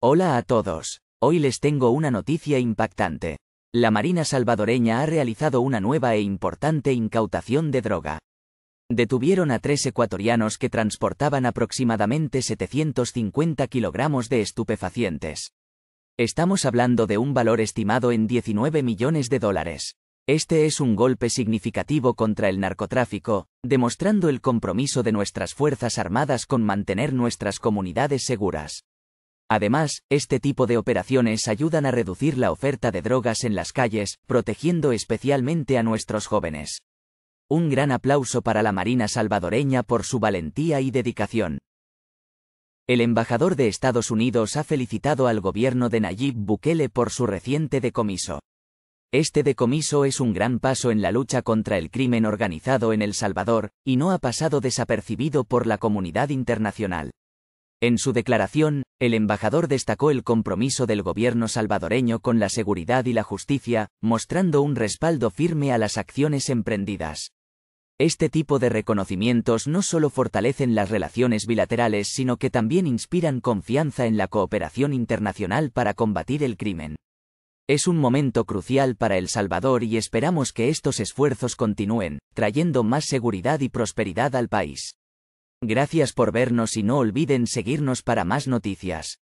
Hola a todos. Hoy les tengo una noticia impactante. La Marina salvadoreña ha realizado una nueva e importante incautación de droga. Detuvieron a tres ecuatorianos que transportaban aproximadamente 750 kilogramos de estupefacientes. Estamos hablando de un valor estimado en 19 millones de dólares. Este es un golpe significativo contra el narcotráfico, demostrando el compromiso de nuestras Fuerzas Armadas con mantener nuestras comunidades seguras. Además, este tipo de operaciones ayudan a reducir la oferta de drogas en las calles, protegiendo especialmente a nuestros jóvenes. Un gran aplauso para la Marina salvadoreña por su valentía y dedicación. El embajador de Estados Unidos ha felicitado al gobierno de Nayib Bukele por su reciente decomiso. Este decomiso es un gran paso en la lucha contra el crimen organizado en El Salvador, y no ha pasado desapercibido por la comunidad internacional. En su declaración, el embajador destacó el compromiso del gobierno salvadoreño con la seguridad y la justicia, mostrando un respaldo firme a las acciones emprendidas. Este tipo de reconocimientos no solo fortalecen las relaciones bilaterales, sino que también inspiran confianza en la cooperación internacional para combatir el crimen. Es un momento crucial para El Salvador y esperamos que estos esfuerzos continúen, trayendo más seguridad y prosperidad al país. Gracias por vernos y no olviden seguirnos para más noticias.